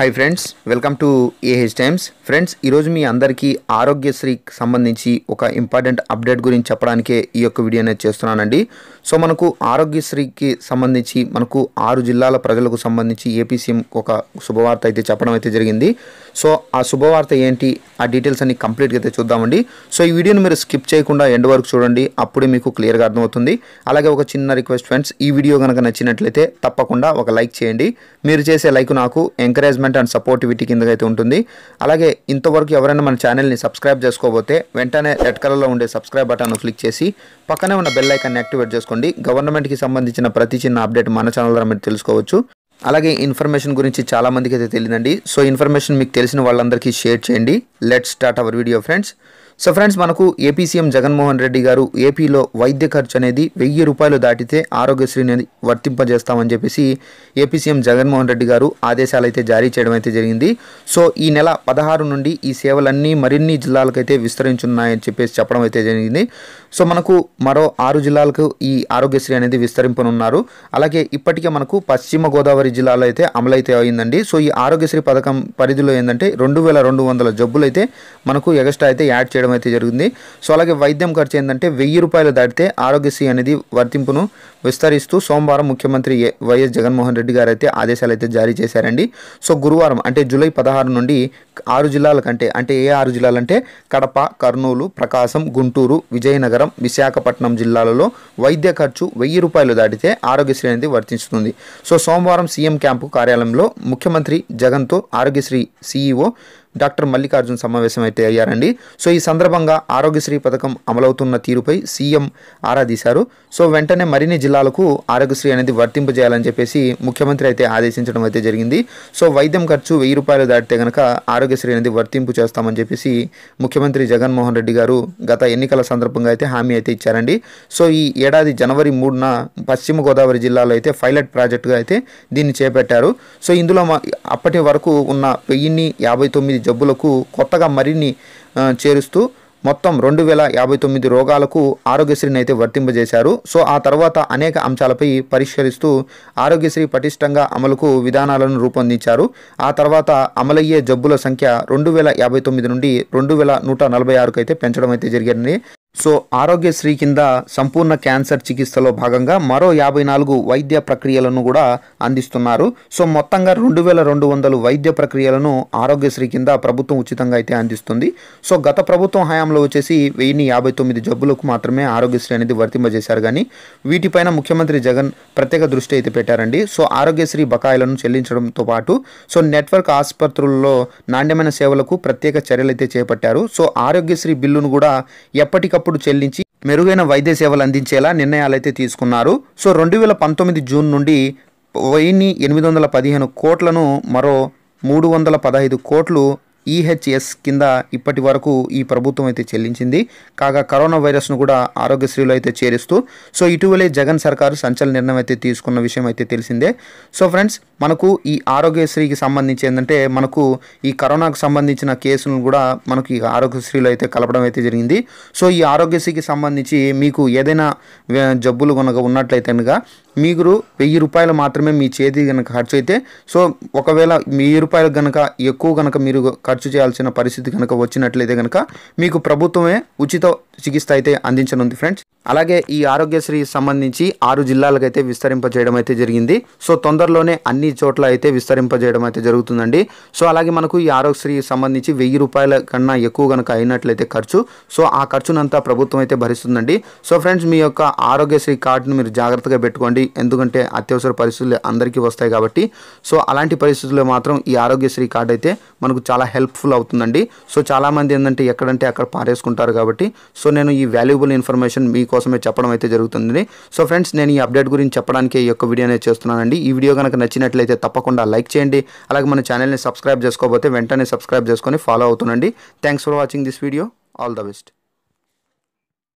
hi friends welcome to AH times friends ఈరోజు మీ అందరికీ ఆరోగ్యశ్రీకి సంబంధించి ఒక ఇంపార్టెంట్ అప్డేట్ గురించి చెప్పడానికే ఈ యొక్క వీడియో అనేది చేస్తున్నానండి సో మనకు ఆరోగ్యశ్రీకి సంబంధించి మనకు ఆరు జిల్లాల ప్రజలకు సంబంధించి ఏపీ సీఎం ఒక శుభవార్త అయితే చెప్పడం అయితే జరిగింది సో ఆ శుభవార్త ఏంటి ఆ డీటెయిల్స్ అన్ని కంప్లీట్గా అయితే చూద్దామండి సో ఈ వీడియోని మీరు స్కిప్ చేయకుండా ఎండ్ వరకు చూడండి అప్పుడే మీకు క్లియర్గా అర్థమవుతుంది అలాగే ఒక చిన్న రిక్వెస్ట్ ఫ్రెండ్స్ ఈ వీడియో కనుక నచ్చినట్లయితే తప్పకుండా ఒక లైక్ చేయండి మీరు చేసే లైక్ నాకు ఎంకరేజ్మెంట్ ఎంకరేజ్మెంట్ అండ్ సపోర్టివిటీ కింద అయితే ఉంటుంది అలాగే ఇంతవరకు ఎవరైనా మన ఛానల్ని సబ్స్క్రైబ్ చేసుకోబోతే వెంటనే రెడ్ కలర్లో ఉండే సబ్స్క్రైబ్ బటన్ను క్లిక్ చేసి పక్కనే ఉన్న బెల్ ఐకాన్ని యాక్టివేట్ చేసుకోండి గవర్నమెంట్కి సంబంధించిన ప్రతి చిన్న అప్డేట్ మన ఛానల్ ద్వారా మీరు తెలుసుకోవచ్చు అలాగే ఇన్ఫర్మేషన్ గురించి చాలా మందికి అయితే తెలియదండి సో ఇన్ఫర్మేషన్ మీకు తెలిసిన వాళ్ళందరికీ షేర్ చేయండి let start our video friends so friends మనకు ఏపీ సీఎం జగన్మోహన్ రెడ్డి గారు ఏపీలో వైద్య ఖర్చు అనేది వెయ్యి రూపాయలు దాటితే ఆరోగ్యశ్రీని వర్తింపజేస్తామని చెప్పేసి ఏపీ సీఎం జగన్మోహన్ రెడ్డి గారు ఆదేశాలు అయితే జారీ చేయడం అయితే జరిగింది సో ఈ నెల పదహారు నుండి ఈ సేవలన్నీ మరిన్ని జిల్లాలకైతే విస్తరించున్నాయని చెప్పేసి చెప్పడం అయితే జరిగింది సో మనకు మరో ఆరు జిల్లాలకు ఈ ఆరోగ్యశ్రీ అనేది విస్తరింపనున్నారు అలాగే ఇప్పటికే మనకు పశ్చిమ గోదావరి జిల్లాలో అయితే అమలైతే అయిందండి సో ఈ ఆరోగ్యశ్రీ పథకం పరిధిలో ఏంటంటే రెండు వేల రెండు వందల జబ్బులు అయితే మనకు ఎగస్ట్రా అయితే యాడ్ చేయడం అయితే జరిగింది సో అలాగే వైద్యం ఖర్చు ఏంటంటే వెయ్యి రూపాయలు దాటితే ఆరోగ్యశ్రీ అనేది వర్తింపును విస్తరిస్తూ సోమవారం ముఖ్యమంత్రి వైఎస్ జగన్మోహన్ రెడ్డి గారు అయితే ఆదేశాలు అయితే జారీ చేశారండి సో గురువారం అంటే జూలై పదహారు నుండి ఆరు జిల్లాల కంటే అంటే ఏ ఆరు జిల్లాలంటే కడప కర్నూలు ప్రకాశం గుంటూరు విజయనగరం విశాఖపట్నం జిల్లాలలో వైద్య ఖర్చు వెయ్యి రూపాయలు దాటితే ఆరోగ్యశ్రీ అనేది వర్తిస్తుంది సో సోమవారం సీఎం క్యాంపు కార్యాలయంలో ముఖ్యమంత్రి జగన్తో ఆరోగ్యశ్రీ సీఈఓ డాక్టర్ మల్లికార్జున్ సమావేశం అయితే అయ్యారండి సో ఈ సందర్భంగా ఆరోగ్యశ్రీ పథకం అమలవుతున్న తీరుపై సీఎం ఆరా తీశారు సో వెంటనే మరిన్ని జిల్లాలకు ఆరోగ్యశ్రీ అనేది వర్తింపజేయాలని చెప్పేసి ముఖ్యమంత్రి అయితే ఆదేశించడం అయితే జరిగింది సో వైద్యం ఖర్చు వెయ్యి రూపాయలు దాటితే గనక ఆరోగ్యశ్రీ అనేది వర్తింపు చేస్తామని చెప్పేసి ముఖ్యమంత్రి జగన్మోహన్ రెడ్డి గారు గత ఎన్నికల సందర్భంగా అయితే హామీ అయితే ఇచ్చారండి సో ఈ ఏడాది జనవరి మూడున పశ్చిమ గోదావరి జిల్లాలో అయితే పైలట్ ప్రాజెక్టుగా అయితే దీన్ని చేపట్టారు సో ఇందులో అప్పటి వరకు ఉన్న వెయ్యిన్ని యాభై తొమ్మిది జబ్బులకు కొత్తగా మరిన్ని చేరుస్తూ మొత్తం రెండు వేల యాభై తొమ్మిది రోగాలకు ఆరోగ్యశ్రీని అయితే వర్తింపజేశారు సో ఆ తర్వాత అనేక అంశాలపై పరిష్కరిస్తూ ఆరోగ్యశ్రీ పటిష్టంగా అమలుకు విధానాలను రూపొందించారు ఆ తర్వాత అమలయ్యే జబ్బుల సంఖ్య రెండు వేల యాభై తొమ్మిది నుండి రెండు వేల నూట నలభై ఆరుకు అయితే పెంచడం అయితే జరిగింది సో ఆరోగ్యశ్రీ కింద సంపూర్ణ క్యాన్సర్ చికిత్సలో భాగంగా మరో యాభై నాలుగు వైద్య ప్రక్రియలను కూడా అందిస్తున్నారు సో మొత్తంగా రెండు వేల రెండు వందలు వైద్య ప్రక్రియలను ఆరోగ్యశ్రీ కింద ప్రభుత్వం ఉచితంగా అయితే అందిస్తుంది సో గత ప్రభుత్వం హయాంలో వచ్చేసి వెయ్యిన్ని యాభై తొమ్మిది జబ్బులకు మాత్రమే ఆరోగ్యశ్రీ అనేది వర్తింపజేశారు కానీ వీటిపైన ముఖ్యమంత్రి జగన్ ప్రత్యేక దృష్టి అయితే పెట్టారండి సో ఆరోగ్యశ్రీ బకాయిలను చెల్లించడంతో పాటు సో నెట్వర్క్ ఆసుపత్రుల్లో నాణ్యమైన సేవలకు ప్రత్యేక చర్యలు అయితే చేపట్టారు సో ఆరోగ్యశ్రీ బిల్లును కూడా ఎప్పటికప్పుడు ఎప్పటికప్పుడు చెల్లించి మెరుగైన వైద్య సేవలు అందించేలా నిర్ణయాలైతే తీసుకున్నారు సో రెండు వేల పంతొమ్మిది జూన్ నుండి వెయ్యిన్ని ఎనిమిది వందల పదిహేను కోట్లను మరో మూడు వందల పదహైదు కోట్లు ఈహెచ్ఎస్ కింద ఇప్పటి వరకు ఈ ప్రభుత్వం అయితే చెల్లించింది కాగా కరోనా వైరస్ను కూడా ఆరోగ్యశ్రీలో అయితే చేరుస్తూ సో ఇటీవలే జగన్ సర్కారు సంచలన నిర్ణయం అయితే తీసుకున్న విషయం అయితే తెలిసిందే సో ఫ్రెండ్స్ మనకు ఈ ఆరోగ్యశ్రీకి సంబంధించి ఏంటంటే మనకు ఈ కరోనాకు సంబంధించిన కేసులను కూడా మనకు ఈ ఆరోగ్యశ్రీలో అయితే కలపడం అయితే జరిగింది సో ఈ ఆరోగ్యశ్రీకి సంబంధించి మీకు ఏదైనా జబ్బులు కనుక ఉన్నట్లయితే కనుక మీరు వెయ్యి రూపాయలు మాత్రమే మీ చేతి కనుక ఖర్చు అయితే సో ఒకవేళ వెయ్యి రూపాయలు కనుక ఎక్కువ కనుక మీరు ఖర్చు చేయాల్సిన పరిస్థితి కనుక వచ్చినట్లయితే కనుక మీకు ప్రభుత్వమే ఉచిత చికిత్స అయితే అందించనుంది ఫ్రెండ్స్ అలాగే ఈ ఆరోగ్యశ్రీ సంబంధించి ఆరు జిల్లాలకు అయితే విస్తరింపజేయడం అయితే జరిగింది సో తొందరలోనే అన్ని చోట్ల అయితే విస్తరింపజేయడం అయితే జరుగుతుందండి సో అలాగే మనకు ఈ ఆరోగ్యశ్రీ సంబంధించి వెయ్యి రూపాయల కన్నా ఎక్కువ కనుక అయినట్లయితే ఖర్చు సో ఆ ఖర్చునంతా ప్రభుత్వం అయితే భరిస్తుందండి సో ఫ్రెండ్స్ మీ యొక్క ఆరోగ్యశ్రీ కార్డును మీరు జాగ్రత్తగా పెట్టుకోండి ఎందుకంటే అత్యవసర పరిస్థితులు అందరికీ వస్తాయి కాబట్టి సో అలాంటి పరిస్థితుల్లో మాత్రం ఈ ఆరోగ్యశ్రీ కార్డు అయితే మనకు చాలా హెల్ప్ఫుల్ అవుతుందండి సో చాలామంది ఏంటంటే ఎక్కడంటే అక్కడ పారేసుకుంటారు కాబట్టి సో నేను ఈ వాల్యుబుల్ ఇన్ఫర్మేషన్ మీకు కోసమే చెప్పడం అయితే జరుగుతుంది సో ఫ్రెండ్స్ నేను ఈ అప్డేట్ గురించి చెప్పడానికి ఈ యొక్క వీడియో అనేది చేస్తున్నానండి ఈ వీడియో కనుక నచ్చినట్లయితే తప్పకుండా లైక్ చేయండి అలాగే మన ఛానల్ని సబ్స్క్రైబ్ చేసుకోకపోతే వెంటనే సబ్స్క్రైబ్ చేసుకొని ఫాలో అవుతుండండి thanks for watching this video all the best